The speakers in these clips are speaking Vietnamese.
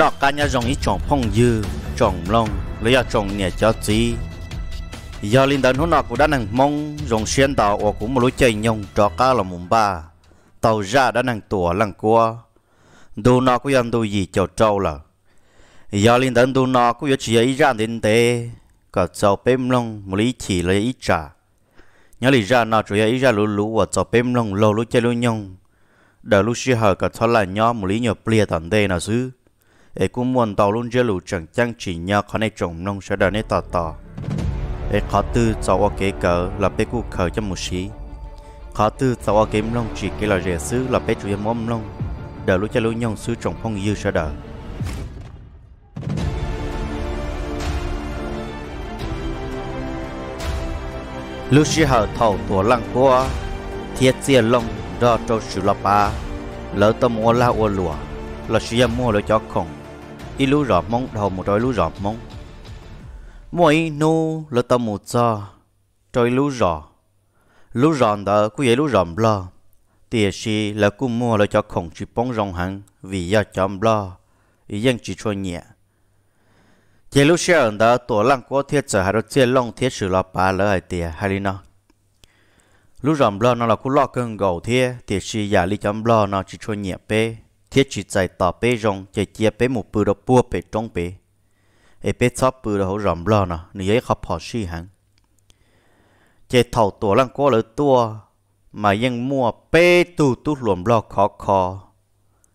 nó cá nhà dòng ý chọn phong dư chọn long lấy ở chọn nhà cho chi giờ linh đến hôm nọ cũng đã nàng mong dòng xuyên tàu ở cũng một lối chơi nhông cho cá là mùng ba tàu ra đã nàng tủa lăng cua đồ nọ cũng ăn đồ gì cho trâu là giờ linh đến đồ nọ cũng chỉ ấy ra đến thế cả cháu bém long một lý chỉ lấy ít trả nhớ lý ra nọ chỉ ấy ra lũ lũ và cháu bém long lâu lú chơi lú nhông đợi lú xí hở cả cháu là nhó một lý nhờ lìa tận đây nào xứ ấy cũng muốn đào luôn chơi lù chẳng chăng chỉ nhờ khó này trồng nông sẽ đời này tỏ tỏ ấy khó tư cho qua kế cỡ là bé cụ khờ cho một xí khó tư cho qua kế nông chỉ cái là rẻ xứ là bé chủ yếu mong nông đời lúc chơi lúc nhông xứ trồng phong dư sẽ đời lúc xí hở thầu tổ lăng của thiết chia lông đo cho sự lập ba lỡ tâm ô la ô lùa là sự mua lỡ cho khổng 一路绕梦，然后我再一路绕梦。mỗi nô là tao một giờ trời lú rò lú ròn đó cứ vậy lú ròn lo tiền xì là cứ mua là cho khổng chỉ bóng rong hẳn vì giờ cho lo ý dân chỉ cho nhẹ chỉ lú xe ở đó tổ lăng có thiết trở hai đứa chia long thiết sự lo ba lỡ hai tiền hai nó lú ròn lo nó là cứ lo cơn gầu thiết tiền xì giả li cho lo nó chỉ cho nhẹ pe thiết chỉ chạy tỏ bê rong chạy chia bê một bự đồ bùa bê trong bê ê bê chóp bự đồ hậu rộng lò nà nì ấy khó phỏ xì hẳn chạy thầu tổ lăng cố lỡ tua mà yên mua bê tu tu luồng lò khó khó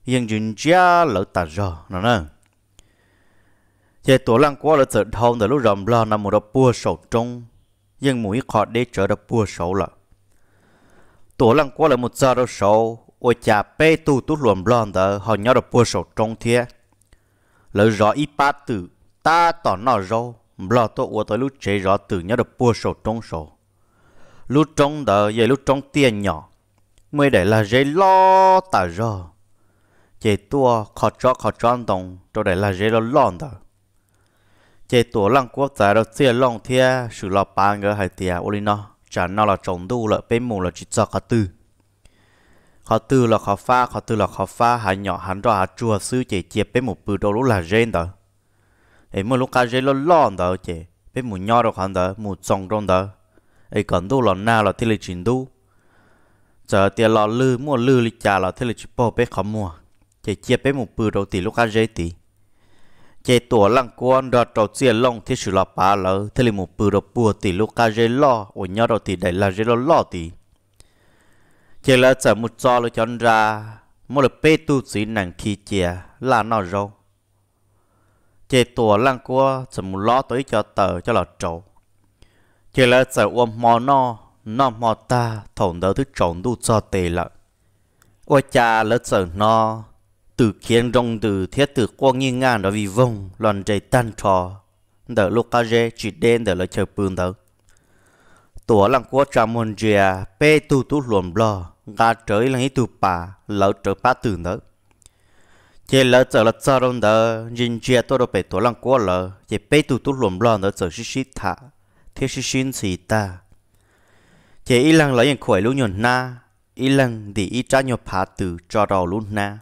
yên dừng gia lỡ tà rò nà nè chạy tổ lăng cố lỡ chở thông từ lúc rộng lò nà một đồ bua sầu trong yên mũi khó đế chở đồ bùa sầu lạ, tổ lăng cố lỡ một giờ đồ sầu ô chả bê tu tu luồn lon tờ họ nhớ được bùa sổ trong thiê lỡ rõ ít ba tử ta tỏ nọ râu lo tôi ô tới lúc chế rõ tử nhớ được bùa sổ trong sổ lúc trong tờ về lúc trong tiền nhỏ mới để là dây lo tả rò chế tua khó cho khó tròn đồng cho để là dây lo lon tờ chế tua lăng quốc tế đó tiền long thiê sự lo ba người hai tiề ô linh nó chả nọ là trồng đu lợi bên mù là chỉ cho cả tư họ từ là họ pha họ từ là họ pha hà nhỏ hắn đó hà chua sư chỉ chiệp bên một bự đầu lúc là rên đó ấy một lúc cá rên lo lo đó chị bên một nhỏ đó hắn đó một trồng trong đó ấy còn đâu là na là thiết lịch trình đâu giờ tiền lò lư mua lư lịch trả là thiết lịch trình bỏ bé khó mua chị chiệp bên một bự đầu tỷ lúc cá rên tỷ chị tổ lăng quan đó trò chuyện long thiết sự là bà lỡ thiết lịch một bự đầu bùa tỷ lúc cá rên lo ổ nhỏ đó tỷ đấy là rên lo lo tỷ chỉ là sợ một cho lo chọn ra một là bê tu sĩ nàng khi chia là nó râu chỉ tổ lăng qua sợ một lo tới cho tờ cho là trầu chỉ là sợ ôm mò nó, nó mò ta thổn đỡ thứ trộn đu cho tề lợ ôi cha lỡ sợ nó từ khiến rong từ thiết từ qua nghi ngàn đó vì vong loạn trời tan trò đỡ lúc ca rê chỉ đen đỡ là chờ bương đỡ tổ lăng qua trà môn rìa bê tu tu luồn lo gà trời là ngay tụ bà lỡ trời ba từ nữa chỉ lỡ trở là sao đâu đó nhìn chia tôi đâu phải tôi lăng quá lỡ chỉ bé tụ tụ lùm lo nữa trở xí xí thả thế xí xí xí ta chỉ ít lăng lấy những khỏe luôn nhon na ít lăng thì ít cha nhon phá từ cho đầu luôn na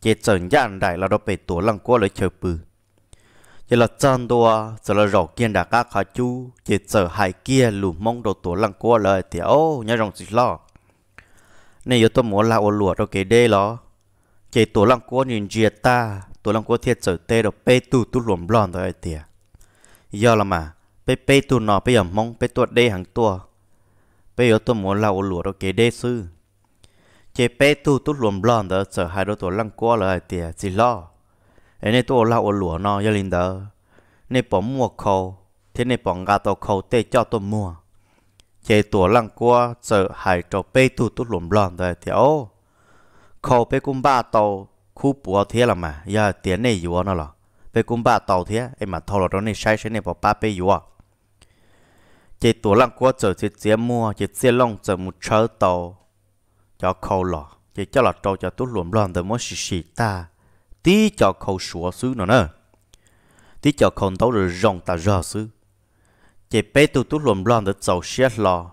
chỉ trở nhàn đại là đâu phải tôi lăng quá lỡ chờ bự chỉ là chân đua chỉ là rổ kiên đã các khá chú chỉ trở hai kia lùm mong đồ tôi lăng quá lỡ thì ô nhớ rồng xí lo นยตัวหมูลาโอลวดเรเคเดลอเจตัวลังกัวนินเจียตา ตัวลังกัวเทียเจอเตเอาเปตูตุหลวมบลอนตัวไอเตียย่อละมา เปเปตูนอไปยอมมองเปตัวเดหังตัว เปยตัวหมูลาโอลวดเรเกเดซื้อเจเปตูตุหลวมบลอนเดอเจอหายตัวลังกัวเลยไอเตียจิล้อเอเนี่ตัวเราอลัวนอยลินเดอในปอมมัวเขาที่ในปองกาตัวเขาเตเจาะตัวมัว chế tua lăng qua giờ hải trò bê tu tu lùm lòn rồi thì ô khâu bê cung ba tàu khu bùa thế là mà giờ tiền này yếu nó là bê cung ba tàu thế em mà thâu là đó này sai sai này bỏ ba bê yếu chế tua lăng qua giờ chế chế mua chế chế long giờ một chớ tàu cho khâu lò chế cho là trâu cho tu lùm lòn rồi mới xì xì ta tí cho khâu sủa xứ nữa nè tí cho khâu tàu rồi rong ta rờ xứ chế bé tu tu luồn loạn được giàu xiết lò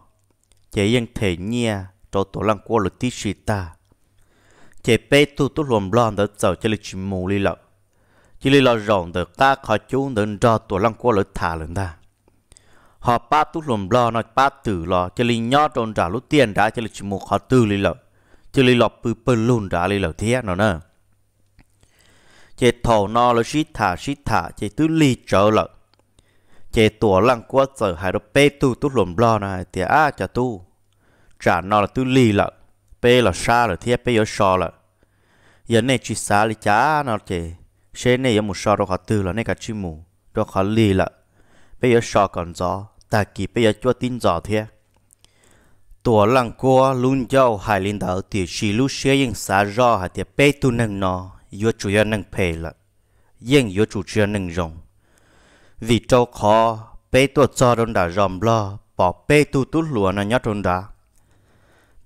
chị yên thể nhia cho tổ lăng qua lực tí sĩ ta chế bé tu tu luồn loạn được giàu chế lực chỉ mù li lợ chỉ li lợ rộng được ta khó chú được cho tổ lăng qua lực thả lần ta họ ba tu luồn loạn nó ba tử lò chế li nhó tròn trả lúc tiền đã chế lực chỉ mù khó tư li lợ chế li lọ bự bự luôn trả li lợ thế nó nè chị thầu nó là sĩ thả sĩ thả chị tứ li trở lợ chế tổ lăng quá giờ hai đó bê tu tu lùm lo này thì á cho tu trả nó là tu lì lợ bê là xa là thiệt bê yếu sò lợ giờ này chỉ xa lì chả nó chế xe này yếu một sò đó khó tư là này cả chi mù đó khó lì lợ bê yếu sò còn gió ta kỳ bê yếu chua tin gió thiệt tổ lăng quá luôn giàu hai linh đạo thì chỉ lưu xe yên xa rõ hay thì bê tu nâng nó yếu chủ yếu nâng phê lợ yên yếu chủ yếu nâng rồng vì trâu khó bé tuột cho rôn đã ròm lo bỏ bé tu tu lùa nó nhát rôn đã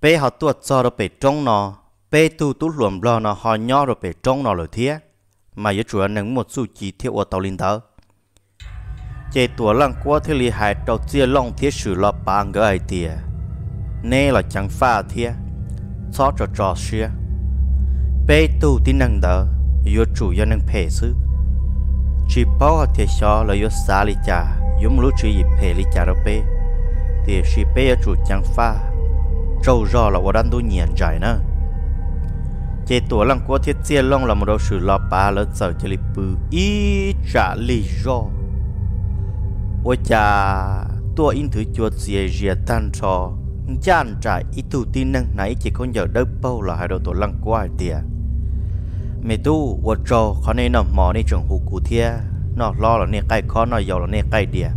bé họ tuột cho rồi bé trông nó bé tu tu luồng lo nó họ nhỏ rồi bé trông nó lời thế mà giờ chủ nâng một số chỉ theo ở tàu linh đó chế tua lăng qua thế li hại đầu chia long thiết sử lo bàn gỡ ai tiề nè là chẳng pha thiê xót cho trò xia bé tu tin năng đó giờ chủ giờ nâng phê sư chỉ bao hạt thiệt cho là yếu xa lý cha yếm lũ chỉ dịp phê lý cha đâu bê thì chỉ bê ở chủ chẳng pha trâu rò là vô đan tu nhiền giải nữa chế tổ lăng của thiết chia long là một đầu sử lọ ba lỡ sở chế lý bư ý trả lý do ôi cha tua in thứ chuột dìa dìa tan trò chan trả ít tu tin năng nãy chỉ có nhờ đất bao là hai đầu tổ lăng của ai tiệt เมตู้วัดโจเขาในนอหมอในจงหูกูเทียนอกล้อหล่อเนี่ยใกล้คอน่อยยาวหล่อเนี่ยใกล้เดีย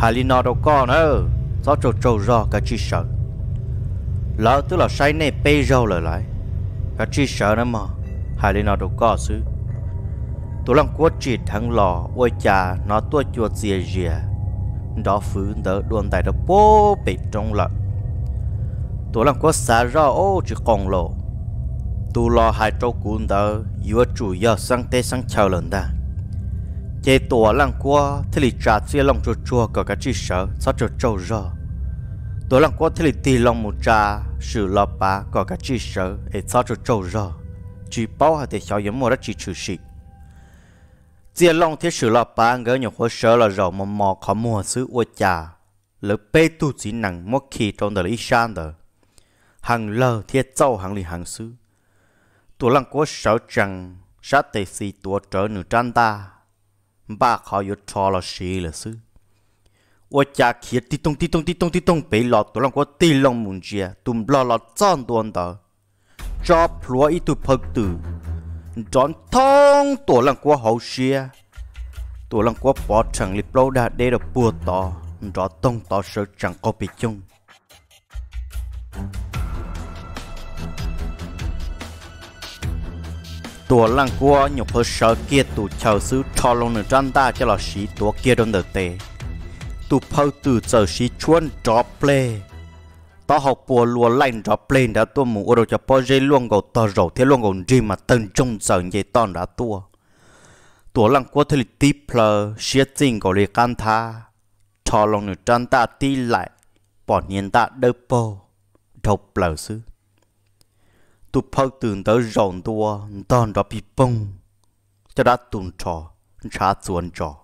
ฮาลินอดก้อนเออซอโจโจรอกะชิเสอแล้วตัวเราใช้ในเปโจเลยไรกะชิเสอนะมอฮาลินอดกนซื้อตัวลังกวดจีทั้งหล่ออวยจานอตัวจวดเสียเจีย ดอฟื้นเดอดวนแต่ดอโป้ปิดตรงหลักตัวลังกวดสาร่อโอ้จีกองโล tu lo hai trâu cuốn tờ yếu chủ yếu sang tê sang chào lần ta chế tổ lăng qua thì lì trả chia lòng cho chua cả cái chi sở sao cho trâu rơ. tổ lăng qua thì lì tì lòng một trà sự lo bá cả cái chi sở để sao cho trâu rơ. chỉ bao hạt để xóa yếm mùa đất chỉ trừ xịt chia lòng thế sự lo bá ngỡ nhiều hồ sở là rõ mò mò khó mua xứ ô trà lỡ bê tu chỉ nặng mất khi trong đời ít sáng đời hàng lờ thì châu hàng lì hàng xứ ตัวลังก็เสาจังชาติสีตัวเจอหนูจันตาบ้าเขาอยู่ทอลชีเลยซื้อว่าจะเขียติตรงติตรงติตรงติตรงไปหลอดตัวลังก็ตีลงมุนเจียตุ่มหลอดหลอดจ้อนตัวนั่นจอบพลัวอีตุพักตื่นจอนทองตัวลังก็เขาเชียตัวลังก็ปอดฉังลิบเล่าได้เด็กปวดต่อจอดต้องต่อเสือจังก็ไปจุ่งตัวลังกัวหยกเพอเชอเกียตูเชอซื้อทอลงหนึ่งจันตาจะหลอสีตัวเกียดนเดเตตูเพอตูเจอสีชวนจอเปลต่อหกปัวลัวไล่จอเปลดาตัวหมูอรจะปอเจลวงกับต่อเราเทลวงกับจีมาตึงจงเสงเยตอนดาตัวตัวลังกัวทะเลตีเพลเสียจริงกับเรียกันทาทอลงหนึ่งจันตาตีไหลปอดเย็นตาเดอโปดบเปล่าซื้อ tu phơi tường tới rộn tua tòn đó bị bông cho đã tuần trò trả tuần trò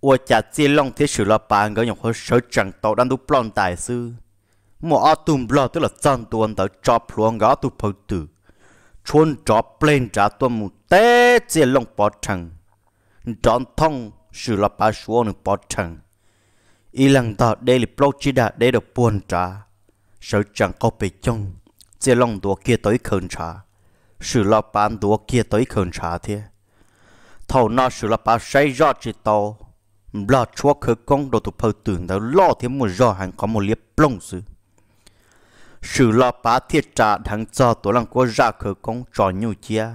ủa chả chi long thế sự là bà ngỡ nhộng hơi sợ chẳng tàu đang tu plon tài sư mà ở tuần lo tức là chân tuôn tới cho phuông ngõ tu phơi tử chôn cho plên trả tuôn một té chi long bỏ chẳng tròn thông sự là bà xuống bỏ chẳng y lần tỏ đây là plot chỉ đã để được buồn trả sợ chẳng có bị chung chế lòng đùa kia tới khẩn trả sự lo bán đùa kia tới khẩn trả thế thầu nó sự lo bán xây ra chỉ tàu lo chúa khởi công đồ tụ phơi tưởng đó lo thế một rõ hàng có một liếp plong sự sự lo bá thiết trả thằng cho tổ lăng có ra khởi công trò nhiều chia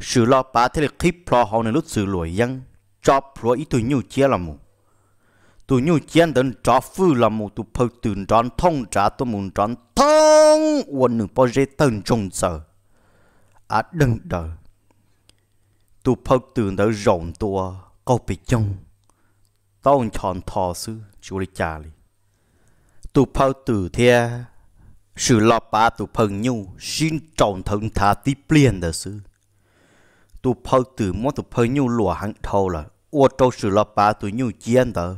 sự lo bá thế là khi pro họ nên lúc sự lỗi dân cho pro ý tụi nhiều chia là mù tôi nhu chiến đến trả phu là một tụi phật tử trọn thông trả tụi muốn trọn thông quân nửa bao giờ tận trông sợ à đừng đợi tụi phật tử đã rộng tụa câu bị chông tao chọn thọ sư chú lý trả lý tụi phật tử thea sự lo ba tụi phật nhu xin trọng thân thà tí liền đỡ sư tụi phật tử muốn tụi phật nhu lùa hẳn thâu là ô trâu sự lo ba tụi nhu chiến đỡ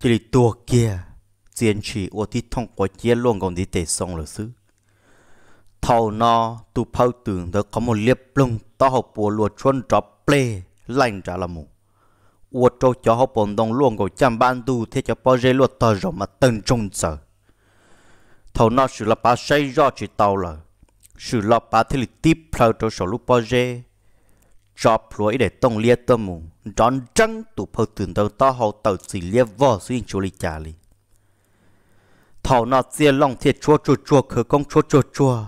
chỉ là tua kia tiền chỉ ô thì thông qua chia luôn còn đi tệ xong rồi xứ thầu nó tu phao tưởng đó có một liếp lung tao học bùa lùa chuân trọ ple lạnh trả là mù ô trâu cho học bồn đông luôn còn chăm ban tu thế cho bao dây lùa tờ rộng mà tân trung sợ thầu nó sự là ba xây do chỉ tàu là sự là ba thì là tiếp theo cho sổ lúc bao dây cho phlối để tông lia tâm mù tròn trăng tụ phơ tưởng tàu to hậu tàu xì lia vò xuyên chỗ lì chả lì thảo nọ chia lòng thiệt chua chua chua khờ công chua chua chua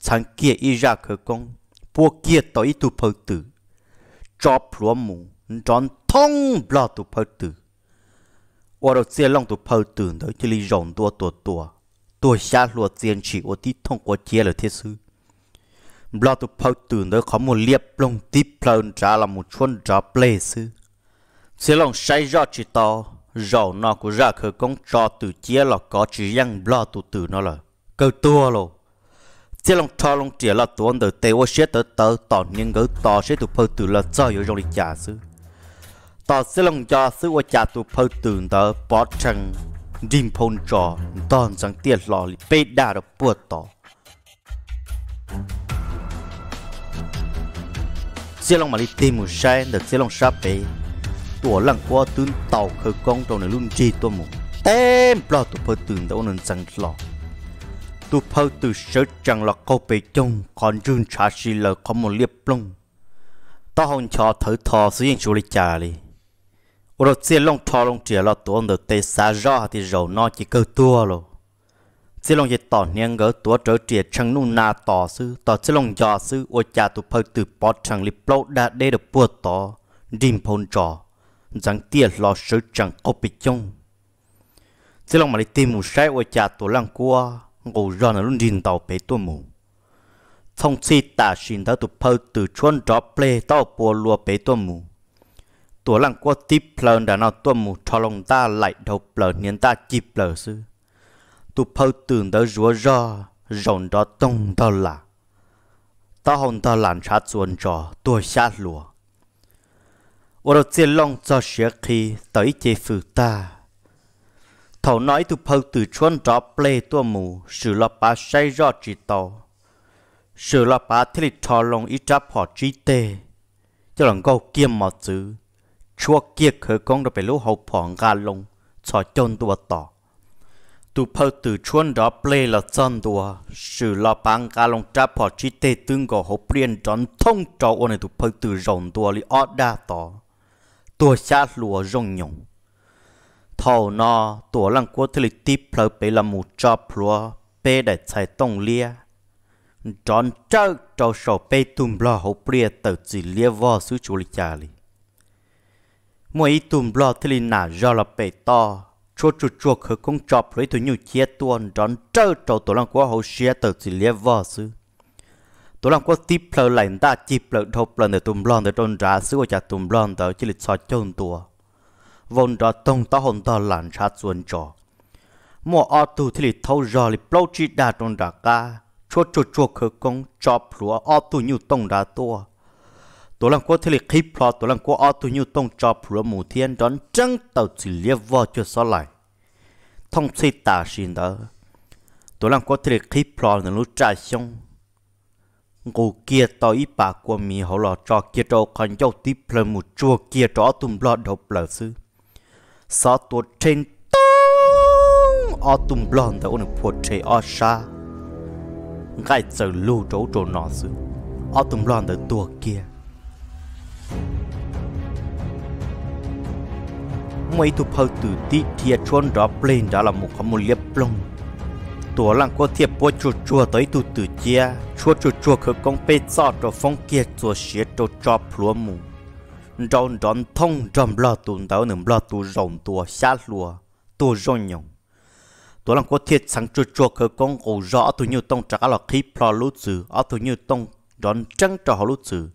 chẳng kia y ra khờ công bua kia tỏi tụ phơ tử cho phlối mù tròn thông bla tụ phơ tử ở đầu chia lòng tụ phơ tưởng tới chỉ lì rồng tua tua tua tua xa lùa tiền chỉ ở tí thông qua chia là thiết sư lo tụ phật tường đó khó một liệp long tiếp phật trả là một chuyện trả ple sư sẽ lòng say rõ chỉ to rõ nó của ra khởi công cho từ chia là có chỉ răng lo tụ từ nó là câu tua rồi chỉ lòng cho lòng chỉ là tuôn từ tây ô xét tới tới tỏ những gỡ tỏ sẽ tụ phật từ là cho yếu trong lịch trả sư tỏ sẽ lòng cho sư ô trả tụ phật từ đó bỏ trăng rim phong cho toàn rằng tiền lò lì bê đà được buộc tỏ Thank you xe lòng mà đi tìm một xe được xe lòng sắp bị tua lăng qua tuyến tàu khởi công trong này luôn chi tôi một tem lo tụ phơi tuyến tàu nên rằng lọ tụ phơi từ sở chẳng là câu bị trong còn run trả xì là có một liếp lông ta hồng cho thử thò sử dụng chú lý trà đi rồi xe lòng thò lòng trẻ là tổ ông được tê xa ra thì rầu nó chỉ cơ tua rồi chỉ lòng gì tỏ niên gỡ tua trở triệt chẳng nu na tỏ sư tỏ chỉ lòng giò sư ô cha tu phơi tử bỏ chẳng li plo đã đê được bùa tỏ đìm phôn trò rằng tiền lo sứ chẳng có bị chung chỉ lòng mà đi tìm một sai ô cha tu lăng cua ngủ ra nó luôn đìm tàu bể tua mù thông si tả xin ta tu phơi tử chuôn trò ple tàu bùa lùa bể tua mù tua lăng cua tiếp lợn đã nào tua mù cho lòng ta lại đầu lợn niên ta chip lợn sư tu phâu tường đó rúa ro rồng đó tông đó là ta hồng ta làm cha chuồn trò tôi xa lùa ở đó chia long cho sẽ khi tới chế phụ ta thầu nói tu phâu tử chuồn trò ple tua mù sự lo bà say rõ chỉ tàu sự lo bà thế lịch trò lòng ít tráp họ trí tê cho lòng câu kiêm mọt chữ chua kia khởi công được bị lũ hậu phỏng gà lông cho chôn tua tỏ tu phơ từ chuan đó ple là chân đùa sự lo bang ca long trap họ chi tê tung gò hộp liền tròn thông trò ôn này tu phơ từ rồng đùa li ọ đa tỏ tua xa lùa rong nhung thầu no tua lăng quốc thì tiếp phơ bê là mu cho phùa pe để chạy tông lia tròn trơ trò sổ pe tùm lo hộp lia tờ chỉ lia vò su chú li chà li mỗi tùm lo thì nà do là pe to chuột chuột chuột khởi công chọc lấy tụi nhiều chia tuần đón trơ trâu tụi lòng của hậu xia tờ chỉ lia vò sư tụi lòng của tiếp lờ lại ta chip lờ thộp lờ để tụm lon để trôn trả sư của cha tụm lon tờ chỉ lịch soi chôn tùa vòn đó tông ta hồn ta làn sát xuân trò mua ở tù thì lịch thâu rò lịch plau chi đa trôn trả ca chuột chuột chuột khởi công chọc lúa ở tụi nhiều tông đá tua ตัวลังกัวเทเลคีพลอตัวลังกัวออตุยูต้องจอพรัวหมูเทียนดอนจังเต่าสิเลียว่าจะสลายท่องสิตาชินเดอตัวลังกัวเทเลคีพลอนั้นรู้ใจชงกูเกียต่ออีปากกัวมีเขาหล่อจอเกียจอคันเจ้าติเพลมุจัวเกียจอตุ่มหลอดดบเหล่าซื้อสอตัวเชนต้องอตุ่มหลอดแต่อุณหภูมิเชอชาไก่เจอลู่โจโจนอซื้ออตุ่มหลอดแต่ตัวเกีย mấy tụ phao tử tí thiệt chôn đó lên đó là một khẩu một liếp lông tổ lăng có thiệp bố chua chua tới tụ tử chia chua chua chua khởi công bê cho cho phong kia chua xế cho cho plúa mù rồng rồng thông rồng lo tụ đó nằm lo tụ rồng tụ xa lùa tụ rồng nhộng tổ lăng có thiệt sáng chua chua khởi công ổ rõ tụ như tông trả là khí plò lút dư ở tụ như tông đón trăng trò lút dư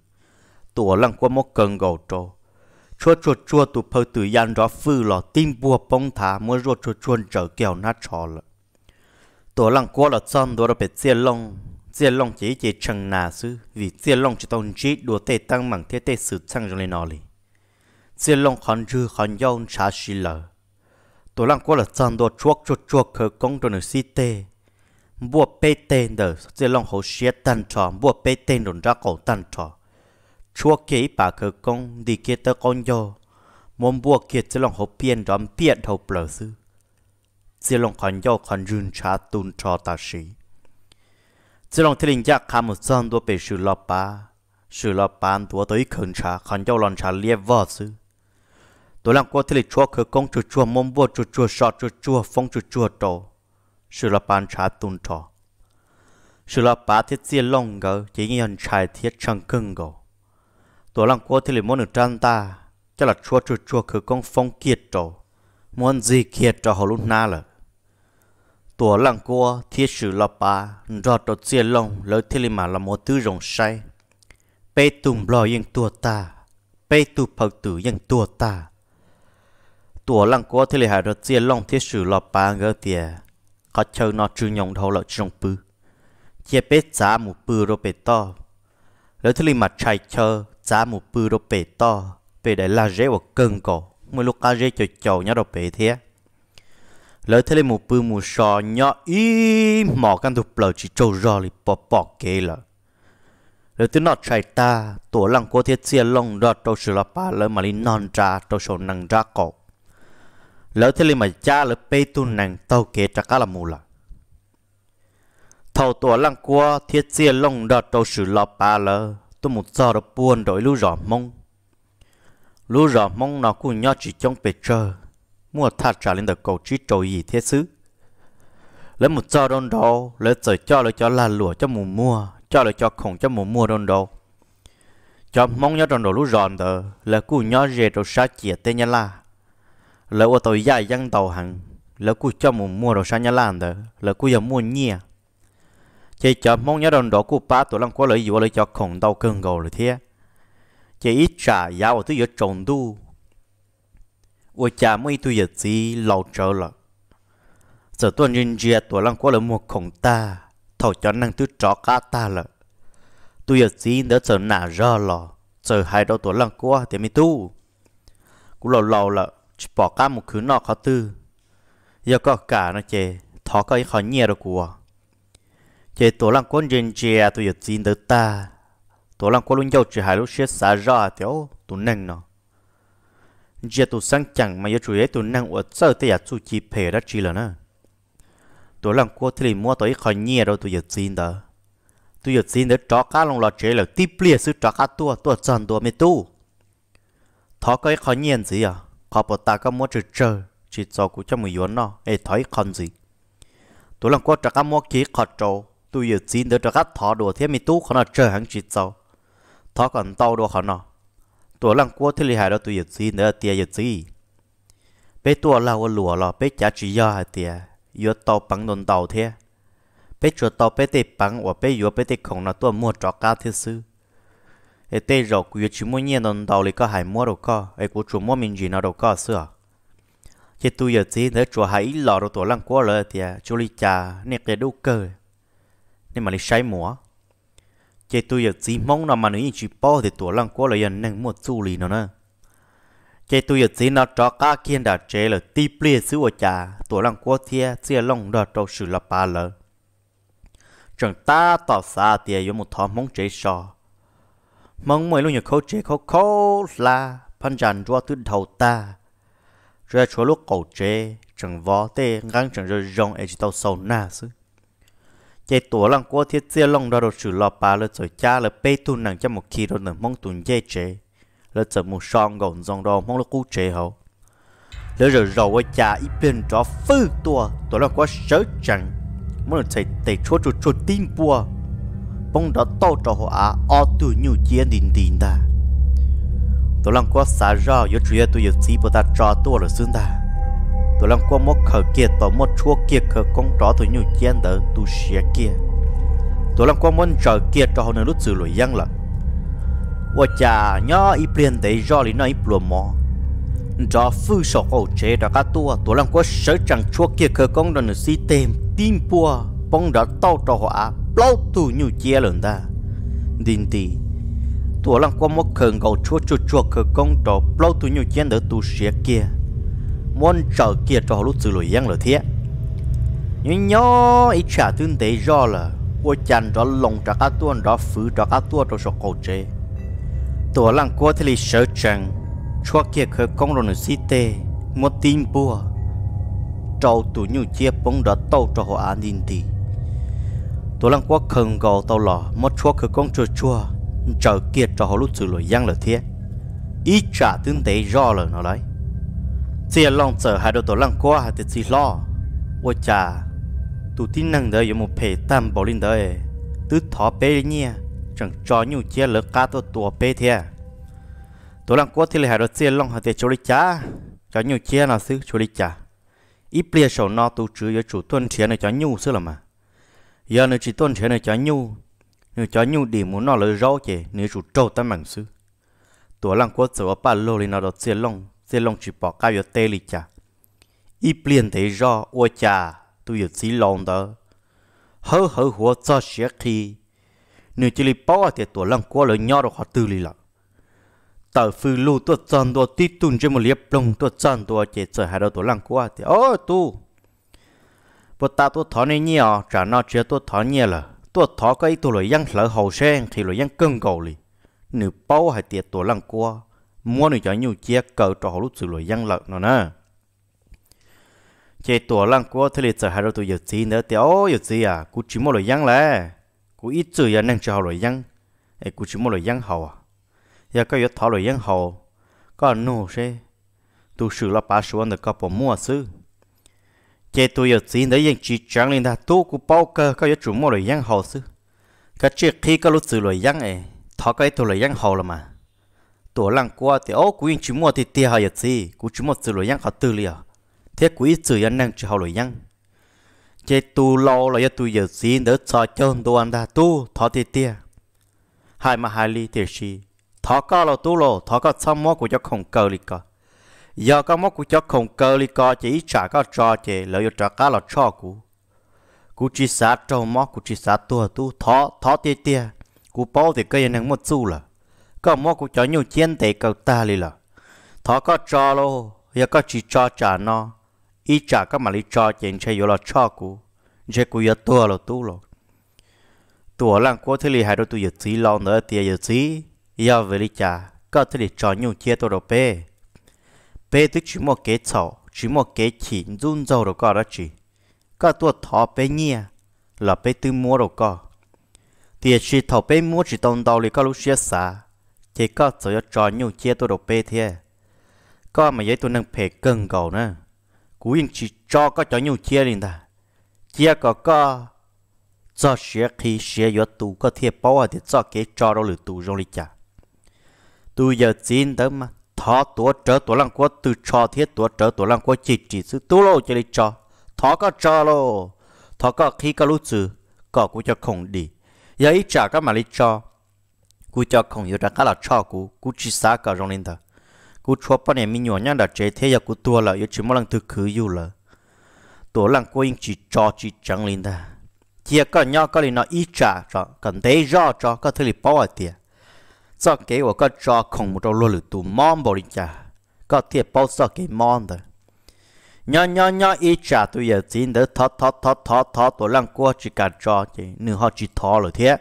ตัวลังกว่ามกเกิงกอโจชัวชัวชัวตัวเพอตุยันรอฟื้นหล่อติ้งบัวปงถามัวรัวชัวชวนเจอเกี่ยวนัดชอลตัวลังกว่าละซ่อนตัวเราเป็ดเสียลงเสียลงจีจีชังนาซื้อวิเสียลงจะต้องจีดัวเตตั้งมั่งเทเตสืบช่างจังเลยนอลีเสียลงคอนจือคอนย้อนชาชิลเลอตัวลังกว่าละซ่อนตัวชวกชัวชัวเคอกงตัวหนึ่งซีเตบัวเปเตนเดอเสียลงเขาเชียตันชอบัวเปเตนโดนรักเขาตันชอ chua kế bà cơ công đi kia tơ con yo mồm bùa kia chỉ lòng hộp biên đón biên hộp lỡ sư chỉ lòng còn yo còn run cha tun cho ta sĩ chỉ lòng thiên giác khá một son đua bể sự lo ba sự lo ban đua tới khẩn cha còn yo lòng cha liệt vợ sư tôi làm qua thiên chua cơ công chua chua mồm bùa chua chua sọ chua chua phong chua chua tổ sự lo ban cha tun cho sự lo ba thiết chia lòng gờ chỉ nhận trai thiết chẳng cưng gầu ตัวลังกัวที่ลิมอนหนึ่งจันตาจะหลัดชัวชัวชัวคือก้องฟงเกียดโจมวนจีเกียดโจหลุนนาเลยตัวลังกัวที่สื่อละปารอดตัวเจียลงเลยที่ลิมาละโมตื้อรงใช้เปตุ่มลอยยังตัวตาเปตุเผาตือยังตัวตาตัวลังกัวที่ลิหาตัวเจียลงที่สื่อละปาเงเตียเขาเชิญนอจูยงเท่าละจงปือเจียเป็ดสาหมูปือโรเปตโตแล้วที่ลิมาชัยเชอ giá một bư đồ bể to bể đấy là rễ của cơn cổ mỗi lúc ca rễ cho chầu nhá đồ bể thế lỡ thế lên một bư một sò nhỏ y mỏ căn thục lỡ chỉ trâu rò lì bỏ bỏ kê lỡ lỡ tiếng nọ chạy ta tổ lăng của thiết chia lông đọt trâu sửa lọ ba lỡ mà lì non ra trâu sầu nằng ra cổ lỡ thế lên mà cha lỡ bê tu nàng tàu kê trả cá là mù lỡ thầu tổ lăng của thiết chia lông đọt trâu sửa lọ ba lỡ tôi một giờ đó buồn đổi lưu rõ mông lưu rõ mông nó cũng nhỏ chỉ trong bề trơ mua thà trả lên được cầu trí trồi gì thế xứ lấy một giờ đón đầu lấy trời cho lấy cho là lụa cho mùa mua cho lấy cho khổng cho mùa mua đón đầu cho mong nhớ trong đầu lúc giòn tờ là cú nhớ rề đồ sa chìa tên nhà la là ô tàu dài giăng tàu hằng là cú cho mù mua đồ sa nhà la tờ là cú giờ mua nhia chị cho mong nhớ đồng đó của ba tuổi lăng quá lợi dụ lợi cho khổng đau cơn gầu rồi thế chị ít trả giá của tôi giờ trồng đu ủa cha mấy tôi giờ gì lâu trở là giờ tôi nhìn chia tuổi lăng quá lợi một khổng ta thầu cho năng tôi trọ cá ta là tôi giờ chỉ đỡ giờ nả ra là giờ hai đầu tuổi lăng quá thì mới tu cũng lâu lâu là chỉ bỏ cá một thứ nọ khó tư giờ có cả nó chê thó có ý khó nhẹ rồi của chế tổ lăng quân trên chia tôi giờ tin được ta tổ lăng quân luôn giàu chỉ hai lúc xếp xả ra theo tụ nâng nó chia tụ sáng chẳng mà giờ chủ yếu tụ nâng ở sợ tới giờ chủ chỉ phê đã chỉ là nữa tổ lăng quân thì mua tới khỏi nhẹ rồi tôi giờ tin đó tôi giờ tin được chó cá lòng lo chế là tiếp lia sự chó cá tua tua tròn tua mê tu thọ cái khỏi nhẹ gì à có bỏ ta có mua chữ chờ chỉ cho cũng cho mười yuan nó ấy thấy còn gì tôi làm qua trả cá mua khí khó trâu tôi giờ xin đỡ cho các thọ đồ thế mi tú khó nó chơi hàng chỉ sau thọ còn tàu đồ khó nó tôi lăng cua thì lì hài đó tôi giờ xin đỡ tia giờ gì bé tổ lao lùa lò bé chả chỉ do hài tia giờ tàu bằng đồn tàu thế bé chuột tàu bé tê bằng và bé giờ bé tê không nó tôi mua trọ cá thế sư ê tê rồi cứ chỉ mua nhiên đồn tàu lì có hài mua đồ co ê cũng chủ mua mình gì nào đồ co xưa chỉ tôi giờ xin đỡ chùa hài lò đồ tôi lăng cua rồi tia chú lì trà nè cái đâu cơ nên mà lấy sai múa chế tôi giờ chỉ mong là mà nếu như chỉ bỏ thì tôi lăng quá là yên một mua du lì nó nè chế tôi giờ chỉ nó cho cá kiên đã chế là ti ple xứ ở nhà tôi lăng quá thia chia lòng đó trong sự là ba lợ chẳng ta tỏ xa thì có một thằng mong chế sò mong mấy lúc như khâu chế khâu khâu là phan dàn cho từ đầu ta rồi chỗ lúc cầu chế chẳng vó tê ngang chẳng rồi rong ấy chỉ tao sầu na xứ chạy tổ lăng qua thiết chia long đó đồ sử lò bà lơ trời cha lơ bê tu nặng cho một khi đồ nở mong tuần dây chế lơ trời mù son gọn dòng đồ mong lơ cú chế hậu lơ rồi rồi qua cha ít bên đó phư tua tổ lăng qua sớ chẳng mong lơ chạy tẩy chúa chúa chúa tin bua bông đó to trò họ á o tu nhu chia đình đình ta tổ lăng qua xả ra yếu chuyện tôi yếu chỉ bờ ta trò tua lơ xương ta tôi làm qua một khờ kia tổ một chua kia khờ con trỏ tôi nhiều chen đỡ tu xe kia tôi làm qua một trở kia cho họ nên lúc xử lỗi dân là và chả nhớ ít liền để do lý nói ít mò cho phư sọ cổ chế đã cá tua tôi làm qua sở chẳng chua kia khờ con đòn si tem tim bùa bông đã tao cho họ lâu tu nhiều chia lần ta đình tì tôi làm qua một khờ gầu chua chua chua khờ con trỏ lâu tu nhiều chen đỡ tu xe kia muốn trở kia cho lúc xử lùi giang lửa thế nhưng nhó ít trả tương tế do là của chàng đó lòng cho các tuôn đó phứ cho các tuôn trong sổ cầu chế tổ lăng của thì sợ rằng cho kia khởi công rồi xí tê một tin bùa trâu tụ nhu chia bóng đó tàu cho họ an đình tì tổ lăng của khẩn gò tàu lò một chua khởi công chua chua trở kia cho họ lúc xử lùi giang lửa thế ít trả tương tế do là nó lấy chia lòng sợ hai đôi tổ lăng qua hai tiệt xì lo ôi chà tụ tin năng đời một phê tam bảo linh đời tứ thọ bê nhia chẳng cho nhu chia lỡ cá tổ tổ bê thia tổ lăng qua thì lại hai đôi chia lòng hai tiệt chỗ đi chả cho nhu chia nào xứ chỗ đi chả ít bia sầu no tụ chữ giờ chủ tuân chia này cho nhu xứ là mà giờ này chỉ tuân chia này cho nhu nếu cho nhu điểm muốn nó lỡ rõ chè nếu chủ trâu ta mảng xứ tổ lăng qua sợ ba lô lên nào đó chia lòng sẽ lòng chỉ bỏ cao yo tê li cha y plien thế rõ, ô cha tu yo xí lòng đó hơ hơ hùa cho xế khi nếu chỉ li bỏ thì tôi lòng qua lời nhỏ được họ tư li lợ tờ phư lu tổ chân tổ tí tun cho một liệp lòng tổ chân tổ chế sợ hai đầu tôi lòng qua thì ô tu bố ta tổ thọ này nhiều trả nó chế tổ thọ nhiều là tổ thọ cái tổ lời yang lỡ hậu sen thì lời yang cưng cầu li nếu bỏ hay tiệt tôi lòng qua mua được cho nhiều chiếc cờ trò lúc xử lỗi dân lợn nó nè chế tổ lăng của thế lịch sử hai đầu tụ giật gì nữa thì ô giật gì à cú chỉ mua lỗi dân lẽ cú ít chữ giờ à, năng cho lỗi dân ấy cú chỉ mua lỗi dân hậu à giờ có giật thảo lỗi dân hậu có nô xe tụ sử là ba số anh được có bỏ mua sư chế tụ giật gì nữa dân chỉ chẳng lên ta tu cú bao cơ có giật chủ mua lỗi dân hậu sư cái chuyện khi có lúc xử lỗi dân ấy thảo cái tụ lỗi dân hậu là mà tổ lăng qua thì ô cũng chỉ mua thì tiền hay gì cũng chỉ một từ lỗi nhăng họ từ liền thế cũng ít sự nhân năng chỉ họ lỗi nhăng chế tu lâu là tu giờ gì đỡ cho chân đồ ăn đã tu thọ thì tiền hai mà hai ly thì gì thọ cao là tu lô thọ cao xong mó của cho không cơ li cả giờ có mó của cho không cơ li cả chỉ trả có cho chế lợi cho trả cá là cho cũ cú chỉ sát trâu mó cú chỉ sát tu tu thọ thọ tiền tiền cú bao thì cây năng một xu là có mua cũng cho nhiều chiến tế cậu ta lì là thọ có cho lô giờ có chỉ cho trả nó ít trả các mà lý cho chuyện chơi vô là cho cú chơi cú giờ tua lô tu lô, tua lăng cố thế lì hai đôi tu giờ xí lo nữa thì giờ xí giờ về lý trả có thế lì cho nhiều chia tôi rồi bê bê tức chỉ một cái sổ chỉ một cái chỉ run rầu rồi có đó chỉ có tua thọ bê nhia là bê tư mua rồi có thì chỉ thọ bê mua chỉ tông đầu lì có lúc xia xả chỉ có sửa cho nhiều chia tôi đổ bê thế có mà giấy tôi nâng phê cân cầu nữa cú yên chỉ cho có cho nhiều chia liền ta chia có có cho xe khi xe yo tù có bảo bao à thì cho cái cho đâu lử tù rồi chả tù giờ xin tới mà thọ tổ trở tổ lăng quốc từ cho thiết tổ trở tổ lăng quốc chỉ chỉ sự tu lô cho đi cho thọ có cho lô thọ có khi có lúc sự có cũng cho không đi giấy trả các mà đi cho cú cho không hiểu ra cả là cho cú cú chỉ xa cả rong lên ta cú cho bao nhiêu mình nhỏ nhá đã chế thế giờ cú tua là yếu chỉ mỗi lần thứ khứ yêu là tổ lần cô yên chỉ cho chỉ chẳng lên ta chia có nhau có liền nó ít trả cho cần thế rõ cho có thể là bao tiền cho kế của có cho không một trong luôn được tù mong bảo đi trả có thể bao sao kế mong thôi nhỏ nhỏ nhỏ ít trả tôi giờ chỉ đỡ thọ thọ thọ thọ thọ tổ lần cô chỉ cả cho chỉ nửa họ chỉ thọ rồi thế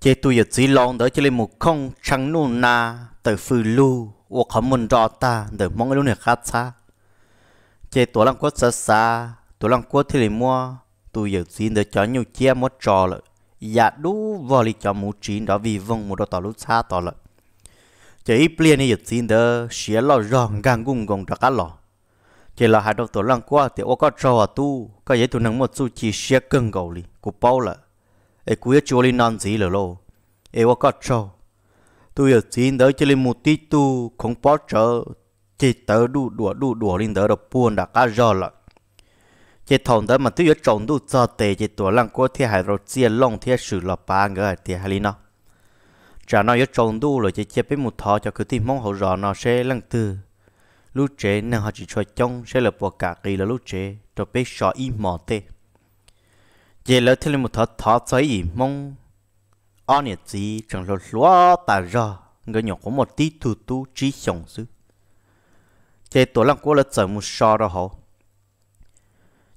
chế tu yết chỉ lòng đỡ chế lên một không chẳng nụ na tới phu lu ô khó môn rõ ta đỡ mong luôn được khát xa chế tổ lăng quốc xa xa tổ lăng quốc thì lên mua tu yết chỉ đỡ cho nhiều chia mua trò lợi giả đủ vào lý cho mũ chín đó vì vong một đôi tỏ lúc xa tỏ lợi chế ít liền yết chỉ đỡ xía lo ròn gan gung gồng cho cá lò chế là hai đầu tổ lăng quốc thì ô có trò tu có dễ tu nâng một su chỉ xía cưng gầu li của bao lợi ai cúi cho lên non gì lỡ lô ai qua cắt cho tôi ở xin đỡ cho lên một tí tu không bỏ trở chỉ tớ đủ đùa đủ đùa lên đỡ đập buồn đã cá giò lại chỉ thòng tới mà tôi ở trồng đủ cho tệ chỉ tuổi lăng có thiên hải rồi chia long thiên sử là ba người thiên hải nó trả nó ở trồng đủ rồi chỉ chia với một thọ cho cứ tìm mong hậu rõ nó sẽ lăng từ lúc trẻ nàng họ chỉ cho trông sẽ là bỏ cả kỳ là lúc trẻ rồi biết sợ im mỏ tê giờ lỡ thêm một thọ thọ xoay gì mong on nhiệt trong chẳng lo lúa tà ra người nhỏ có một tí thủ tu trí sống sư giờ tôi lăng qua lỡ sợ một sò đó họ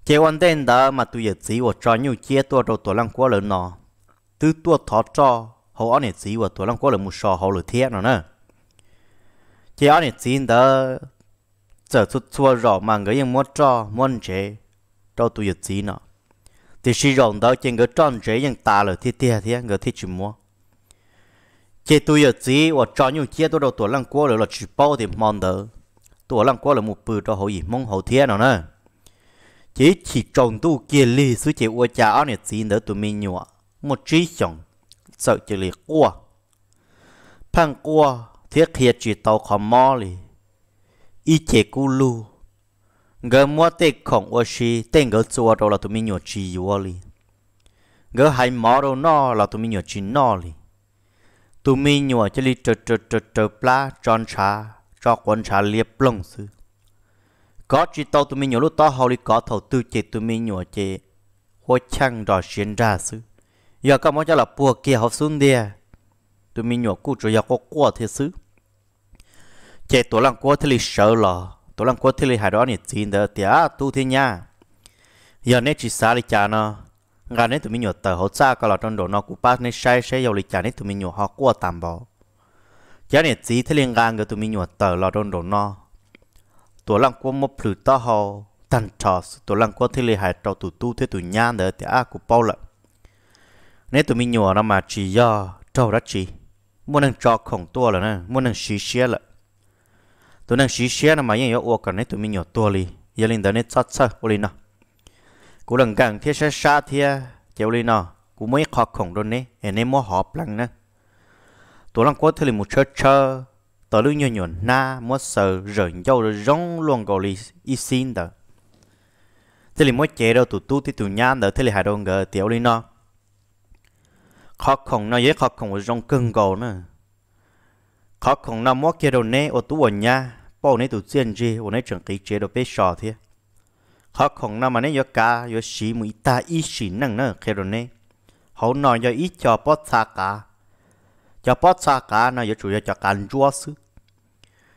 giờ quan đến đó mà tôi nhiệt gì và cho nhiều chia tôi đầu tôi lăng qua lỡ nó, từ tôi thọ cho họ on nhiệt gì và tôi lăng qua lỡ một sò họ lỡ thiệt rồi. nè giờ on nhiệt gì đó chỉ xuất chua rồi mà người người ยัง muốn cho muốn chế đâu tôi nhiệt gì nào thì sử dụng đó trên cái tròn dễ dàng ta là thiết thiết thế người thiết chỉ mua chế tôi giờ gì và cho nhiều chia tôi đầu tuổi lăng qua là chỉ bao thì mong đỡ tuổi lăng qua là một bự cho hội gì mong hậu thiên nào nè chỉ chỉ trồng tu kia li suy chế uo cha này gì nữa tụi mình nhọ một trí chồng sợ chỉ lì qua phang qua thiết hiệt chỉ tàu khó mò lì y chế cu lưu ngờ mua tê khổng ô xì tê ngờ chua đâu là tụi mình nhớ chi vô li ngờ hai mỏ đâu no là tụi mình nhớ chi no li tụi mình nhổ chỉ li trơ trơ trơ trơ pla tròn trà cho quần trà liệp lông sư có chỉ tao tụi mình nhớ lúc tao hầu li có thầu tư chế tụi mình nhớ chế hoa chăng đỏ xuyên ra sư giờ các món cho là bùa kia học xuống đi tụi mình nhớ cụ cho giờ có quả thế sư chế tổ lăng quá thì li sợ là tôi làm quất thì lấy hai đó này xin đỡ tía tu thế nha giờ nên chỉ xa lịch trả nó gần nên tụi mình nhớ tờ hỗ trợ có là trong đồ nó cũng bắt nên sai sai dầu lịch trả nên tụi mình nhớ họ qua tạm bỏ giờ này chỉ thế liên gan người tụi mình nhớ tờ là trong đồ nó tôi làm quất một phử to hồ tàn trò tôi làm quất thì lấy hai trò tụi tu thế tụi nha đỡ tía cũng bao lận nên tụi mình nhớ nó mà chỉ do trâu đó chỉ muốn nâng trò khổng tua là nè muốn nâng xí xía lận tôi đang xí xe nó mà yên yếu ô này tụi mình nhỏ tua li giờ linh đó này chắc chắc ô li nọ cú lần càng thiết sẽ xa thiết chéo li nọ cú mới khó khổng đôi này em em mua họp lần nè tôi đang có thể là một chơi chơi tớ lưu nhon nhon na mua sờ rời dâu rồi rong luôn gò li y xin đó thế là mỗi chế đâu tụi tu thì tụi nhan đó thế là hai đồng gờ tiểu linh nó khó khổng nó dễ khó khổng ở rong cưng gò nữa khó khổng nó mua kia đâu nè ở tu ở nhà bỏ này tụt tiền gì ổn này chuẩn cái chế độ bé sò thế họ không nào mà này yo cá yo xí mũi ta ít xí năng nữa khi rồi này họ nói yo ít cho bớt xa cá cho bớt xa cá nó yo chủ yếu cho cán chúa sư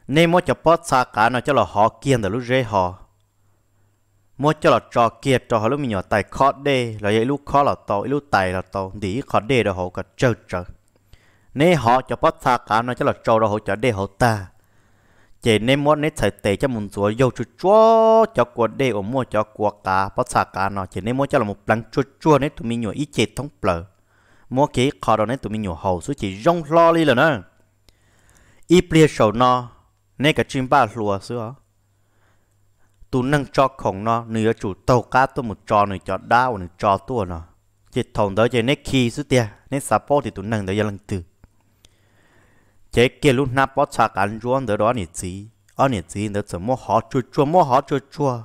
nên mỗi cho bớt xa cá nó cho là họ kiên từ lúc rê họ mỗi cho là trò kia trò họ lúc mình nhỏ tài khó đê là vậy lúc khó là to lúc tài là to thì khó đê là họ cả trơ trơ nên họ cho bớt xa cá nó cho là trâu đó họ cho đê họ ta chế nên mua nét thời tệ cho mình xuống yêu chua chua cho quả đề ở mua cho quả cá bắt xà cá nọ chế nên mua cho là một lần chua chua nét tụi mình nhiều ít chế thông bờ mua cái kho đó nét tụi mình nhiều hậu số chỉ rong lo đi là nữa ít bia sầu nọ nét cái chim ba lùa xưa tụi nâng cho khổng nọ nửa chủ tàu cá tôi một trò nửa trò đá nửa trò tua nó chế thòng đó chế nên khi số tiền nên support thì tụi nâng đó giờ lần từ chế kia lúc nào bỏ xa cắn ruộng đó đó nè gì ở nè gì mua họ chua chua mua họ chua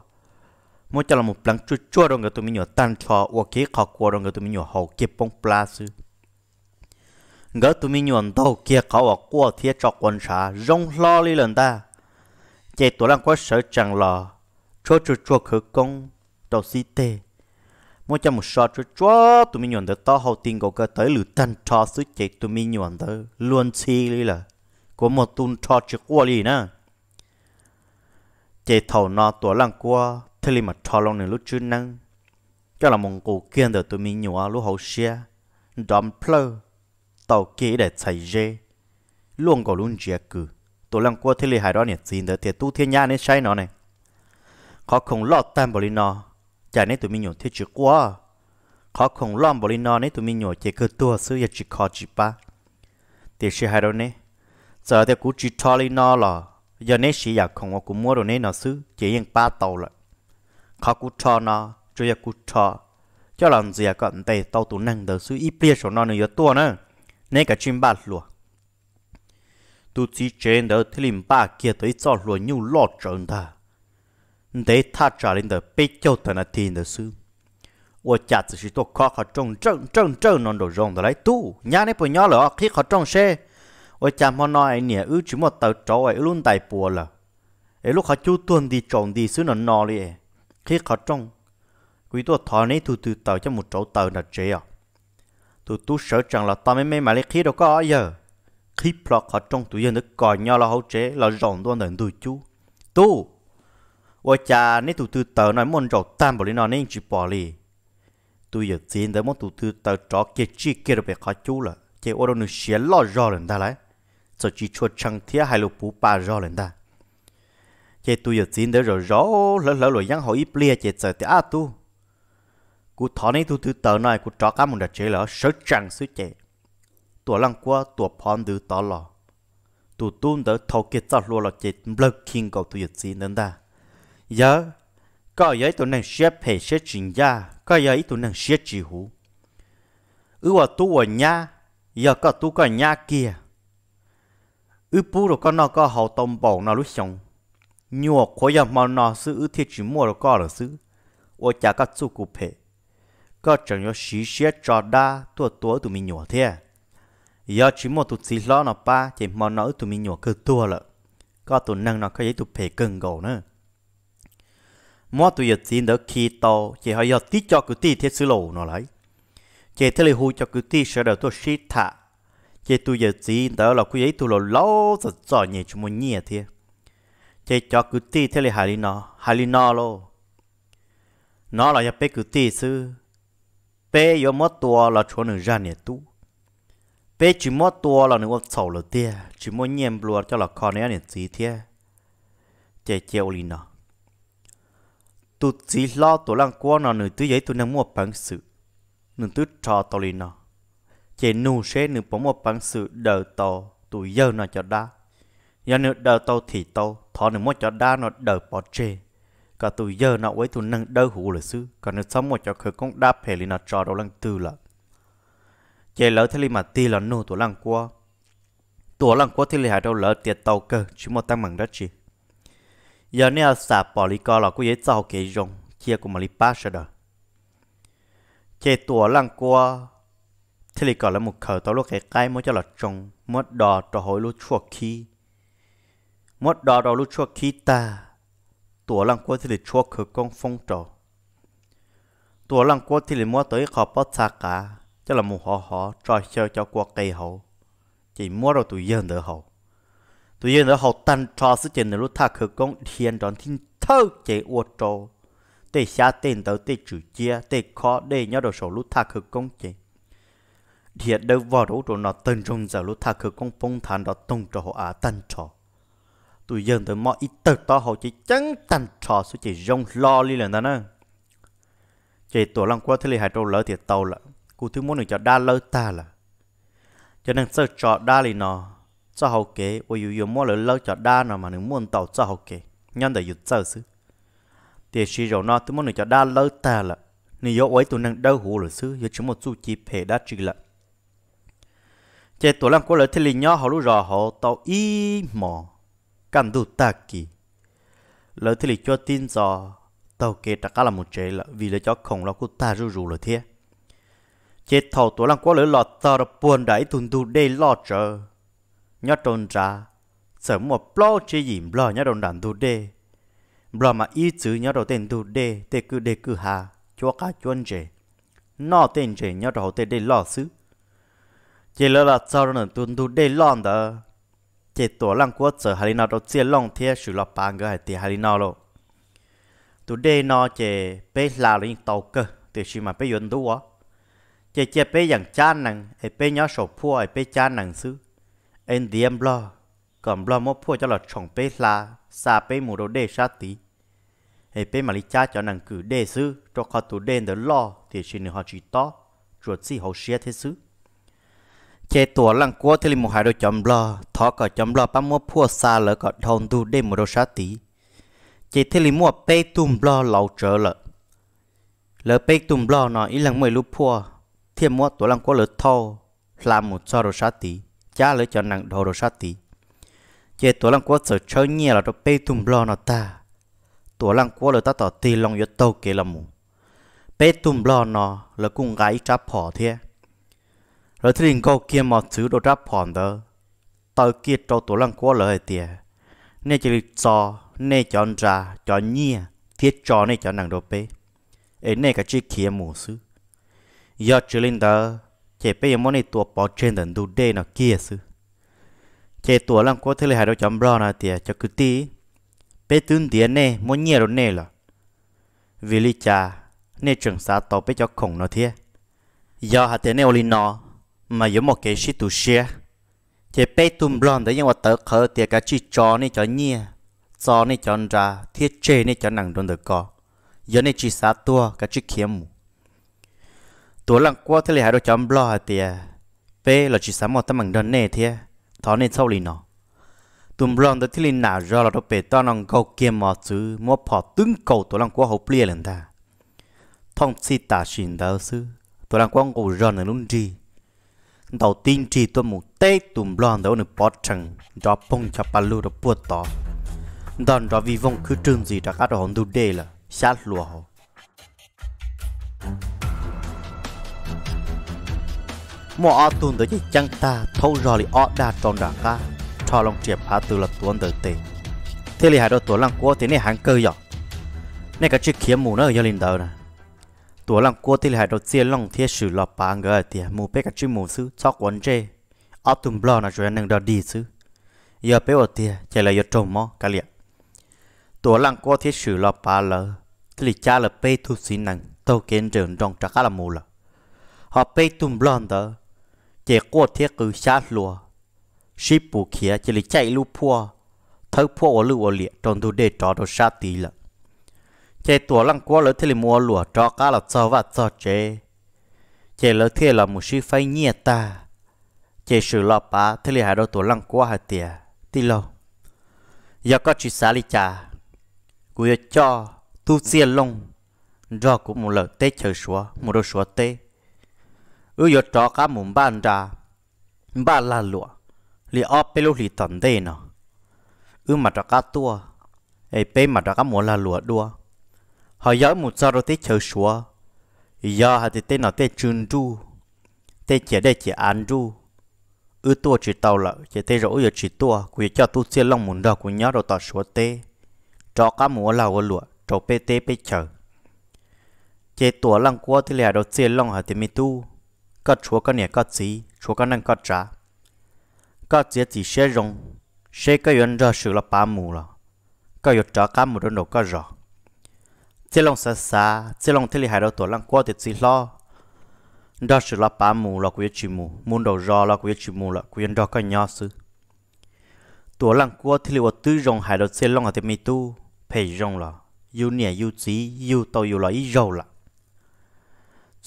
mua cho là một lần chua rồi người tụi mình nhỏ tan cho ô kế khó rồi người tụi mình nhỏ hậu kia bông plasma ngỡ tụi mình nhuận đầu kia khó ở cho quân xã rong lo li lần ta chế tụi làm quá sợ chẳng lo chua chua chua khử công đầu si mua cho một shot cho cho tụi mình nhuận tới to hậu tin của cơ tới lửa tan cho sức chạy tụi mình nhuận tới luôn chi lý là có một tun cho chứ qua lý nè chạy thầu nó tổ lăng qua thế li mà cho lòng này lúc chứ năng cho là mong cổ kiên tới tụi mình nhuận lúc hậu xe đom plơ tàu kế để chạy dê luôn có luôn dè cử tổ lăng qua thế li hải đó nè xin tới thiệt tu thiên nha nên say nó này khó không lọt tam bờ nó chả nên tụi mình nhổ thiết chữ quá khó không lom bỏ linh nó nên tụi mình nhổ chỉ cứ tua sư ya chỉ khó chỉ ba thì sẽ hai đâu nè giờ thì cũng chỉ cho lên nó là giờ nên sĩ ya không có mua đồ nên nó sư chỉ yên ba tàu lại khó cũng cho nó cho ya cũng cho cho làm gì à cận tay tàu tụi năng đầu sư ít bia số nó nữa tua nữa nên cả chim ba lùa Tụi chỉ trên đó thì lim ba kia tới cho luôn nhiều lọt trơn ta để ta trả lên tờ bị châu tờ nà thiên tờ sư ủa chả chỉ là tôi khó khó trông trông trông trông non đồ rồng tờ lấy tu nhà này bự nhà lọ khi khó trông xe ủa chả mà nói nhà ư chỉ một tờ trâu ấy luôn tại bùa là ở lúc khó chú tuần đi trồng đi xứ nó nò đi khi khó trông quý tôi thọ này thu từ tờ cho một chỗ tờ là chế à tụi tôi sợ rằng là tao mới mấy mà lấy khí đâu có giờ khi plot khó trông tụi dân được còi nhau là hậu chế là rồng tôi nền tụi chú tu 我家那土土豆那么着淡不哩那那只玻璃，土有钱的么土土豆着给只给了别卡住了，给我那些老热人的来，这只出长天还有不把热人的，给土有钱的热热了了了养好一列给这的阿土，古他那土土豆那古着干么的这了手掌手这，土浪瓜土盘土豆了，土土的头给砸落了给不听搞土有钱的。giờ có giấy tụi nàng xếp hệ xếp trình ra có giấy tụi nàng xếp chỉ hú ư ở tu ở nhà giờ có tu có nhà kia ư pu rồi có nó có hậu tông bầu nó lúc sống nhùa khối giờ mà nó sư ư thiết chỉ mua rồi có rồi sư ô chả có chú cụ phê có chẳng nhớ xí xế trò đa tua tua tụi mình nhùa thế à? giờ chỉ một tụi xí lo nó ba chỉ mà nó tụi mình nhùa cơ tua lợ có tụi năng nó có giấy tụi phê cần gầu nữa mua tụi giờ tin đỡ khi to chỉ họ giờ tí cho cứ tí thế xứ lộ nó lấy chỉ thế lì hù cho cứ tí sợ đầu tôi xí thả chỉ tụi giờ tin đỡ là cứ ấy tụi lộ lâu rồi cho nhẹ chúng mình nhẹ thế chỉ cho cứ tí thế là hài nó hài nó lo nó là giờ bé cứ tí sư, bé giờ mua tua là chỗ nửa ra nè tu bé chỉ mua tua là nửa sầu là tia chỉ mua nhẹ bùa cho là con này nè gì thế chỉ chịu lì nó tụt chỉ lo tổ lang qua nó nửa tư giấy tụi nằm mua bằng sự nửa tư trò tổ lì nó chỉ nụ xe nửa bỏ mua bằng sự đờ tàu tụi giờ nó cho đa giờ nửa đờ tàu thì tàu thọ nửa mua cho đa nó đờ bỏ chê cả tụi giờ nó với tụi nâng đỡ hủ lửa sư cả nửa sống một cho khởi công đáp hệ lì nó trò đầu lăng tư là chỉ lỡ thế lì mà ti là nụ tổ lang qua tổ lang qua thế lì hai đâu lỡ tiệt tàu cơ chứ một tăng bằng đất chỉ giờ nè xả bỏ lì co là cô dễ giàu kế rồng chia của mà lì ba sợ đó chế tua lăng qua thế lì co là một khẩu tao lúc cái cái mới cho là trồng mất đò cho hồi lúc chua khi mất đò đó lúc chua khi ta tua lăng qua thì lì chuột khử con phong trò tua lăng qua thì lì mua tới khó bắt xa cả cho là một họ họ trò chơi cho qua cây hậu chỉ mua đầu tụi dân đỡ hậu tự nhiên nó học tan cho sự chuyện lúc thà khởi công thiên tròn thiên thơ chế ô trâu tê xa tên tớ tê chủ chia tê khó đê nhớ đồ sổ lúc thà khởi công chế thiệt đâu vào đấu đồ nó tần trong giờ lúc thà khởi công phong thản đó tông trò họ á tan trò tụi dân tới mọi ít tật to họ chỉ chẳng tan cho số chỉ rong lo li lần đó nè chỉ tổ lăng qua thế li hai trâu lỡ thiệt tàu là cụ thứ muốn được cho đa lỡ ta là cho nên sợ cho đa li nó cho hậu kế ô yêu yêu mua lỡ lỡ cho đa nào mà nếu muốn tàu cho hậu kế nhân để yêu chơi sư thì sĩ rồi nó tôi muốn được cho đa lỡ ta là nếu yêu ấy tôi năng đau hủ lỡ sư yêu chúng một chu chi phê đa trị là chế tổ làm có lỡ thế lì nhỏ họ lúc rò họ tàu y mò cần đủ ta kỳ lỡ thế lì cho tin giờ tàu kế đã cả là một chế là vì lỡ cho khổng là cô ta rù rù lỡ thế chế thầu tổ làm có lỡ lọt tàu buồn đáy tuần tu đây lọt rồi nhớ trôn ra sớm một blo chỉ dìm blo nhớ đồn đàn tu đê blo mà ý chữ nhớ đầu tên tu đê tê cứ đê cứ hà chúa cá chuân trẻ nó tên trẻ nhớ đầu tên đê lo xứ chỉ là là sau đó tu tu đê lo đó chỉ tổ lăng quốc sở hà lino đầu chia long thiê sử lọp bàn cái thì hà lino lo tu đê nó chỉ bé là linh tàu cơ từ khi mà bé yến tu á chỉ chỉ bé dạng cha năng ấy bé nhớ sổ phu ấy bé cha năng xứ anh điềm lo còn lo mốt phu cho là chồng bê la xa bê mù đồ đê xa tí hay bê mà lý cha cho nàng cử đê sư cho khó tù đê đỡ lo thì xin họ chỉ to chuột xì hậu xia thế sư chế tổ lăng cua thì một hai đồ chấm lo thọ cả chấm lo bám mốt phu xa lỡ cả thôn tu đê mù đồ xa tí chế thì mua bê tùm lo lâu trở lỡ lỡ bê tùm lo nó ý lăng mười lúc phu thêm mua tổ lăng cua lỡ thâu làm một cho đồ xa tí cha lấy chọn nàng đồ đồ sát tí chế tổ lăng quốc sở chơi nhẹ là đồ bê tùm lo nó ta tổ lăng quốc lời ta tỏ tì lòng yếu tâu kê là mù bê tùm lo nó là cùng gái trá phỏ thế rồi thì đình câu kia mà thứ đồ trá phỏ đó tờ kia cho tổ lăng quốc lời tìa nè chỉ lịch cho nè chọn ra chọn nhẹ thiết cho nè chọn nàng đồ bê ấy nè cả chi kia mù sư giờ chỉ linh đó chế bây giờ món này tua bỏ trên tận đủ đê nó kia sư chế tua lăng có thế là hai đứa chấm bro nào tiệt cho cứ tí bé tương tiền nè muốn nhiều rồi nè là vì lý cha nè trường xã tàu bé cho khổng nó thiệt giờ hạt tiền nè oli nó mà giống một cái shit tu share chế bé tụm bro đấy nhưng mà tớ khờ tiệt cả chi cho nè cho nhiều cho nè cho ra thiết chế nè cho nặng đồn được co giờ nè chỉ xã tua cả chi kiếm ตัวหลังกัวทะเลหายโดยจอมบล้อเตียเป้เราจีสามอตั้งมังดอนเน่เทียทอนเน่เศร้าลีเนาะตุ่มบลอนตัวที่ลินหนารอเราตัวเปต้อนองเกาเกียมมอซื้อมัวพอตึ้งเกาตัวหลังกัวเขาเปลี่ยนเลยตาท่องซีตาชินดาวซื้อตัวหลังกัวกูรอในลุ่นจี đầu tiên chỉ tôi một tê tùm lon đó nửa bọt chẳng đó bông cho bà lưu đó buốt tỏ đòn đó vì vong cứ trường gì đã cắt hồn đu đê là sát lùa hồ mò ọ tới chỉ chăng ta thâu rò lì ọ đa tròn đà ca cho lòng triệt phá từ là tuôn tới tề thế lì hai đôi tuôn lăng cua thế này hàng cơ nhỏ này cả chiếc kiếm mù nó ở gia đầu nè tuôn lăng cua thế lì hai đôi chia lòng thiết sử lọp bà ngờ thì mù bé cả chiếc mù sư cho quấn chê ọ tuôn blo là chuyện nâng đo đi sư giờ bé ở tia chạy lại giờ trộm mò cả liền, tuôn lăng cua thiết sử lọp bà lờ thế lì cha là bé thu xin năng tàu kiến trường trong trạc là mù lờ họ bé tùm blon đó chế qua thế cứ xa lùa ship bù kia chỉ là chạy lu pua thấu pua ở lu ở liệt trong tu để trò đồ xa tí lận chế tua lăng qua lỡ thế là mua lùa trò cá là cho và cho chế chế lỡ thế là một sư phái nhẹ ta chế sự lo bá thế là hai đôi tua lăng qua hai tia tí lâu giờ có chỉ xả lý cha, của cho tu xiên long, do cũng một lợt tết chờ xóa một đôi xóa tết ư yo cho cá mùng ban ra ba la lụa li ở bên lúc li tận đây nó ư mà cho cá tua ấy bên mà cho cá mùa la lụa đua họ giỡn một giờ rồi tới chờ xua giờ họ thì tên nó tên chun du tên chỉ đây chỉ ăn du ư tua chỉ tàu lợ chỉ tên rồi giờ chỉ tua quỳ cho tu xe long muốn đó quỳ nhớ rồi tỏ xua tê cho cá mùa la lụa cho pt pt chờ chế tua lăng qua thì là đầu xe long họ thì mi tu có chúa có nhẹ có chí chúa có năng có trả có chế chỉ sẽ rong sẽ có yên ra sự là ba mù là có yếu trả cá mù đơn đồ có rõ chế lòng xa xa chế lòng thế li hai đầu tổ lăng qua thì chỉ lo đó sự là ba mù là quý chỉ mù muốn đầu rõ là quý chỉ mù là quý yên đó có nhỏ sự tổ lăng qua thì li tư rong hai đầu chế lòng ở thì mi tu phải rong là yêu nhẹ yêu chí yêu tàu yêu là ít rầu là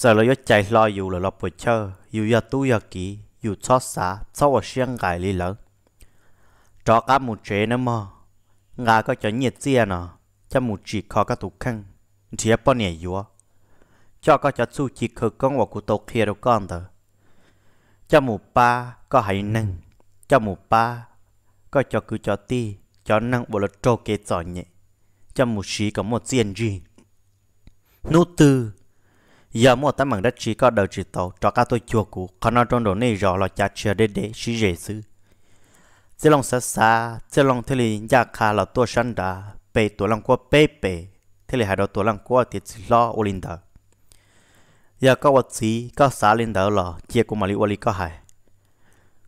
giờ là yo chạy lo dù là lo bữa chơi dù yo tu yo kỹ dù cho xa sau ở xiang gai lý lớn cho cá một chế nữa mà ngà có cho nhiệt tiền à nọ cho một chỉ khó các tủ khăn chỉ là bao nhiêu yếu cho có cho su chỉ khử con của cụ tổ kia đâu con tờ cho một ba có hai năng cho một ba có cho cứ cho ti cho năng bộ là trâu kê cho nhẹ cho một chỉ có một tiền gì nô tư giờ mua tấm bằng đất chỉ có đầu chỉ tàu cho các tôi chùa cũ còn nó trong đồ này rõ là cha chưa đến để chỉ dễ sư chỉ lòng xa xa chỉ lòng thế liền nhà khá là tua săn đã, bê tua lòng qua bê bê thế liền hai đầu tua lòng qua thì chỉ lo ô linh đờ giờ có vật gì có xá linh đờ là chia của mà li ô li có hại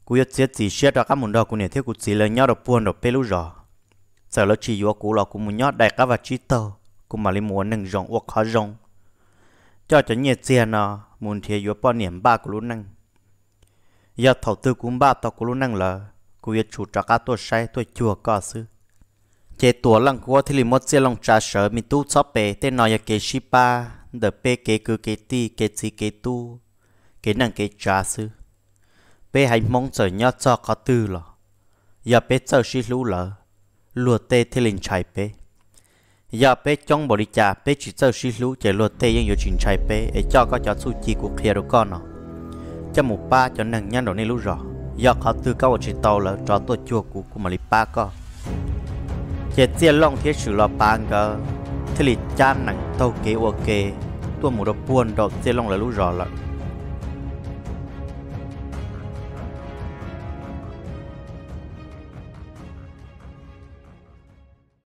cú yết chết gì xét cho các môn đó của này thế cú chỉ là nhau được buồn được bê lú rõ sợ lỡ chỉ yếu cú là cú muốn nhót đại các vật chỉ tàu cú mà li muốn nâng rong uất khó rong cho cho nhiệt tiền nó muốn thiệt yếu bao niệm ba của luôn năng giờ thầu tư cũng ba tao của luôn năng là cô yêu chủ trạc cá tôi sai tôi chùa có sư chế tuổi lăng của thì lì mất xe lòng trà sở mình tu sắp bề tên nói là cái shipa đờ pe cái cứ cái ti cái gì cái tu cái năng cái trà sư pe hay mong sợ nhớ cho có tư lọ giờ pe sợ xí lú lợ lùa tê thì lình chạy pe giờ bé trong đi cha, bé chỉ sau suy lú chạy lột thế, nhưng yêu chuyện chạy bé để cho có cho su chi của kia đồ con nó cho một ba cho nàng nhân đồ này lú rõ giờ họ từ câu ở trên tàu là cho tôi chua của của mà lì ba co chạy tia long thiết sử lo ba ngờ thế lì cha nàng tàu kế ok tôi một đồ buồn đồ tia long là lú rõ là